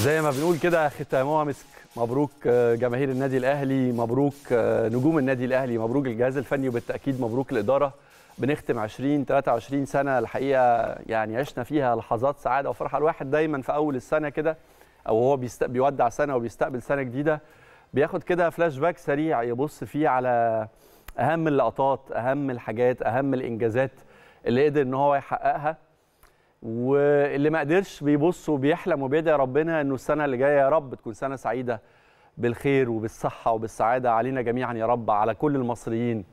زي ما بنقول كده ختامها مسك مبروك آه، جماهير النادي الاهلي مبروك آه، نجوم النادي الاهلي مبروك الجهاز الفني وبالتاكيد مبروك الاداره بنختم 20 23 سنه الحقيقه يعني عشنا فيها لحظات سعاده وفرحه الواحد دايما في اول السنه كده او هو بيودع سنه وبيستقبل سنه جديده بياخد كده فلاش باك سريع يبص فيه على اهم اللقطات اهم الحاجات اهم الانجازات اللي قدر ان هو يحققها واللي ما قدرش بيبص وبيحلم وبيدعي ربنا انه السنه اللي جايه يا رب تكون سنه سعيده بالخير وبالصحه وبالسعاده علينا جميعا يا رب على كل المصريين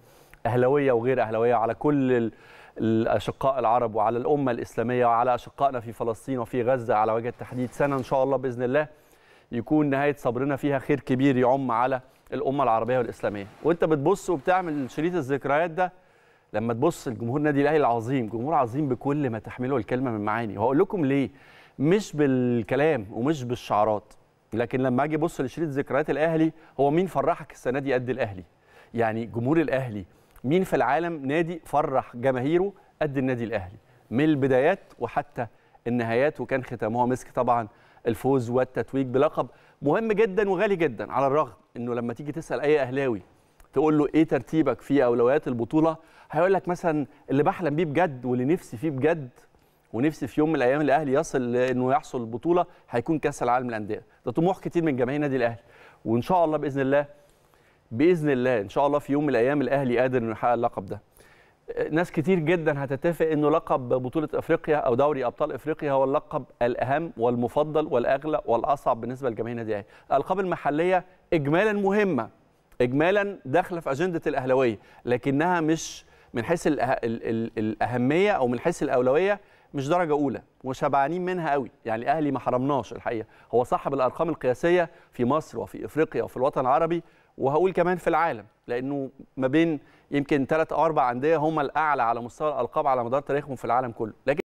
اهلاويه وغير اهلاويه على كل الاشقاء العرب وعلى الامه الاسلاميه وعلى اشقائنا في فلسطين وفي غزه على وجه التحديد سنه ان شاء الله باذن الله يكون نهايه صبرنا فيها خير كبير يعم على الامه العربيه والاسلاميه وانت بتبص وبتعمل شريط الذكريات ده لما تبص لجمهور النادي الاهلي العظيم جمهور عظيم بكل ما تحمله الكلمه من معاني وهقول لكم ليه مش بالكلام ومش بالشعارات لكن لما اجي ابص لشريط ذكريات الاهلي هو مين فرحك السنه دي قد الاهلي يعني جمهور الاهلي مين في العالم نادي فرح جماهيره قد النادي الاهلي من البدايات وحتى النهايات وكان ختامها مسك طبعا الفوز والتتويج بلقب مهم جدا وغالي جدا على الرغم انه لما تيجي تسال اي اهلاوي تقول له ايه ترتيبك في اولويات البطوله هيقول لك مثلا اللي بحلم بيه بجد واللي نفسي فيه بجد ونفسي في يوم من الايام الاهلي يصل لانه يحصل البطوله هيكون كاس العالم للانديه ده طموح كتير من جماهير نادي الاهلي وان شاء الله باذن الله باذن الله ان شاء الله في يوم من الايام الاهلي قادر انه يحقق اللقب ده ناس كتير جدا هتتفق انه لقب بطوله افريقيا او دوري ابطال افريقيا هو اللقب الاهم والمفضل والاغلى والاصعب بالنسبه لجماهير النادي الاهلي الالقاب المحليه اجمالا مهمه اجمالا داخله في اجنده الاهلاويه لكنها مش من حيث الأه... الاهميه او من حيث الاولويه مش درجه اولى وشبعانين منها قوي يعني الاهلي ما حرمناش الحقيقه هو صاحب الارقام القياسيه في مصر وفي افريقيا وفي الوطن العربي وهقول كمان في العالم لانه ما بين يمكن ثلاث او اربع انديه هم الاعلى على مستوى الالقاب على مدار تاريخهم في العالم كله لكن